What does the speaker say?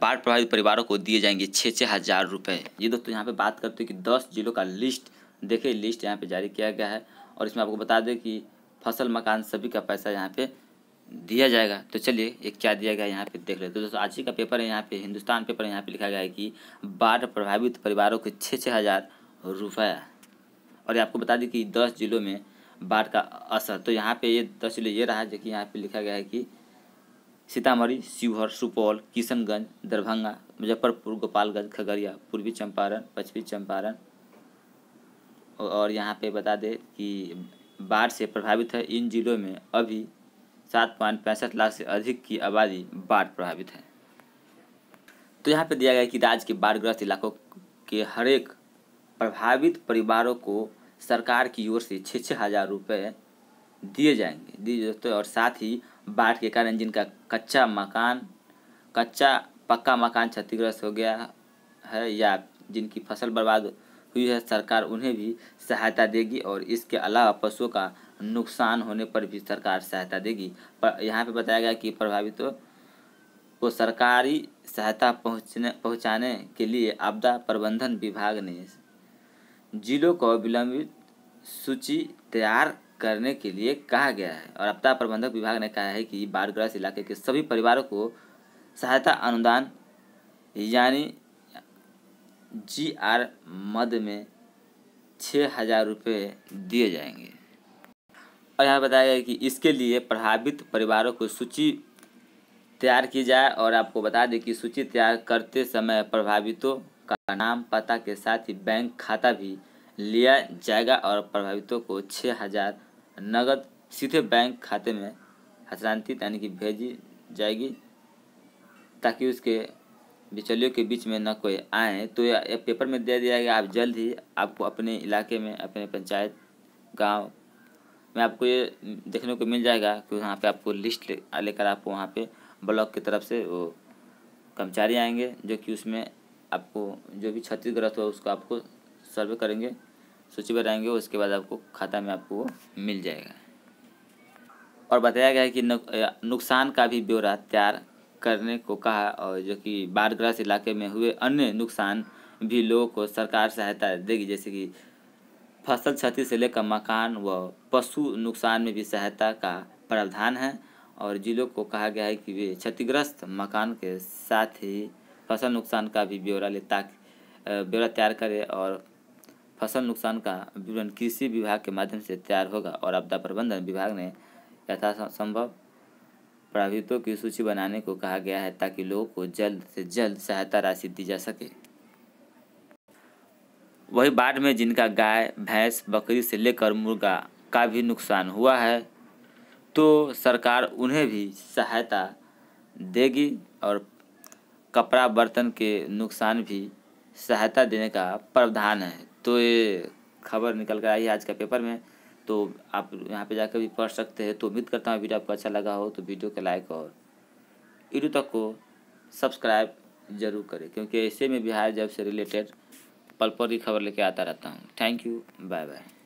बाढ़ प्रभावित परिवारों को दिए जाएंगे छः छः हज़ार रुपये ये दोस्तों यहाँ पे बात करते हैं कि दस जिलों का लिस्ट देखिए लिस्ट यहाँ पे जारी किया गया है और इसमें आपको बता दें कि फसल मकान सभी का पैसा यहाँ पे दिया जाएगा तो चलिए ये क्या दिया गया यहाँ पे देख लेते तो दोस्तों आज ही का पेपर है यहाँ पे हिंदुस्तान पेपर यहाँ पे लिखा गया है कि बाढ़ प्रभावित परिवारों के छः छः हज़ार रुपये और ये आपको बता दें कि दस जिलों में बाढ़ का असर तो यहाँ पर ये दस जिले ये रहा जो कि यहाँ पर लिखा गया है कि सीतामढ़ी शिवहर सुपौल किशनगंज दरभंगा मुजफ्फरपुर गोपालगंज खगड़िया पूर्वी चंपारण पश्चिमी चंपारण और यहाँ पे बता दें कि बाढ़ से प्रभावित है इन जिलों में अभी सात पॉइंट पैंसठ लाख से अधिक की आबादी बाढ़ प्रभावित है तो यहाँ पे दिया गया कि राज्य के बाढ़ग्रस्त इलाकों के हरेक प्रभावित परिवारों को सरकार की ओर से छः छः हज़ार रुपये दिए जाएंगे दिए जाते और साथ ही बाढ़ के कारण जिनका कच्चा मकान कच्चा पक्का मकान क्षतिग्रस्त हो गया है या जिनकी फसल बर्बाद हुई है सरकार उन्हें भी सहायता देगी और इसके अलावा पशुओं का नुकसान होने पर भी सरकार सहायता देगी पर यहाँ पे बताया गया कि प्रभावितों को सरकारी सहायता पहुँचने पहुँचाने के लिए आपदा प्रबंधन विभाग ने जिलों को विलंबित सूची तैयार करने के लिए कहा गया है और आपदा प्रबंधक विभाग ने कहा है कि बाढ़ग्रस्त इलाके के सभी परिवारों को सहायता अनुदान यानी जी आर मद में छः हज़ार रुपये दिए जाएंगे और यहाँ बताया गया कि इसके लिए प्रभावित परिवारों को सूची तैयार की जाए और आपको बता दें कि सूची तैयार करते समय प्रभावितों का नाम पता के साथ ही बैंक खाता भी लिया जाएगा और प्रभावितों को छः हज़ार नगद सीधे बैंक खाते में हस्तांतरित यानी कि भेजी जाएगी ताकि उसके बिचौलियों के बीच में न कोई आए तो या, पेपर में दे दिया गया आप जल्द ही आपको अपने इलाके में अपने पंचायत गांव में आपको ये देखने को मिल जाएगा कि वहाँ पे आपको लिस्ट लेकर आपको वहाँ पे ब्लॉक की तरफ से वो कर्मचारी आएंगे जो कि उसमें आपको जो भी क्षतिग्रस्त हो उसको आपको सर्वे करेंगे सूची बनाएंगे उसके बाद आपको खाता में आपको मिल जाएगा और बताया गया है कि नुकसान का भी ब्यौरा तैयार करने को कहा और जो कि बाढ़ग्रस्त इलाके में हुए अन्य नुकसान भी लोगों को सरकार सहायता देगी जैसे कि फसल क्षति से लेकर मकान व पशु नुकसान में भी सहायता का प्रावधान है और जिलों को कहा गया है कि वे क्षतिग्रस्त मकान के साथ ही फसल नुकसान का भी ब्यौरा ले ताकि ब्यौरा तैयार करें और फसल नुकसान का विवरण कृषि विभाग के माध्यम से तैयार होगा और आपदा प्रबंधन विभाग ने यथासंभव प्रभावितों की सूची बनाने को कहा गया है ताकि लोगों को जल्द से जल्द सहायता राशि दी जा सके वही बाढ़ में जिनका गाय भैंस बकरी से लेकर मुर्गा का भी नुकसान हुआ है तो सरकार उन्हें भी सहायता देगी और कपड़ा बर्तन के नुकसान भी सहायता देने का प्रावधान है तो ये खबर निकल कर आई है आज का पेपर में तो आप यहाँ पे जाकर भी पढ़ सकते हैं तो उम्मीद करता हूँ वीडियो आपको अच्छा लगा हो तो वीडियो के लाइक और यूट्यूब तक को सब्सक्राइब जरूर करें क्योंकि ऐसे में बिहार जब से रिलेटेड पल पल ही खबर लेके आता रहता हूँ थैंक यू बाय बाय